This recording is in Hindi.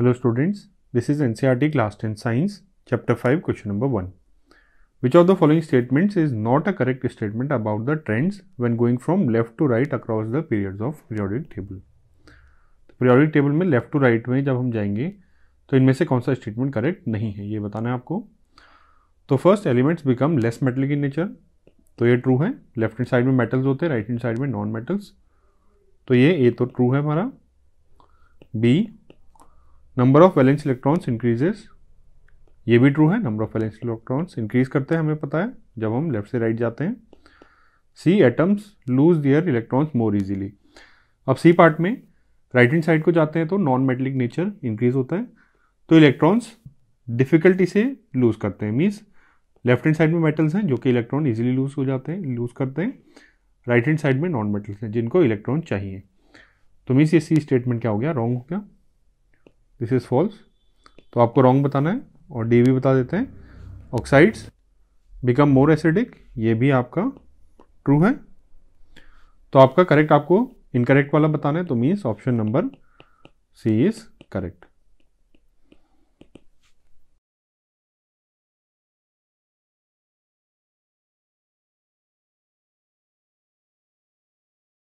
hello students this is T class ten science chapter five question number one which of the following statements is not a correct statement about the trends when going from left to right across the periods of periodic table तो पीरियोडिक टेबल में लेफ्ट टू राइट में जब हम जाएंगे तो इनमें से कौन सा स्टेटमेंट करेक्ट नहीं है ये बताना है आपको तो first elements become less metal in nature तो ये ट्रू है लेफ्ट हैंड साइड में मेटल्स होते हैं राइट हैंड साइड में नॉन मेटल्स तो ये ए तो ट्रू है हमारा B number of valence electrons increases ये भी ट्रू है number of valence electrons increase करते हैं हमें पता है जब हम लेफ्ट से राइट जाते हैं C atoms lose their electrons more easily अब सी पार्ट में राइट हैंड साइड को जाते हैं तो नॉन मेटलिक नेचर इंक्रीज होता है तो इलेक्ट्रॉन्स डिफिकल्टी से लूज करते हैं मीन्स लेफ्ट हैंड साइड में मेटल्स हैं जो कि इलेक्ट्रॉन इजीली लूज हो जाते हैं लूज करते हैं राइट हैंड साइड में नॉन मेटल्स हैं जिनको इलेक्ट्रॉन चाहिए तो मीन्स ये सी स्टेटमेंट क्या हो गया रॉन्ग हो गया दिस इज़ फॉल्स तो आपको रॉन्ग बताना है और डी भी बता देते हैं ऑक्साइड्स बिकम मोर एसिडिक ये भी आपका ट्रू है तो आपका करेक्ट आपको इनकरेक्ट वाला बताना है तो means option number C is correct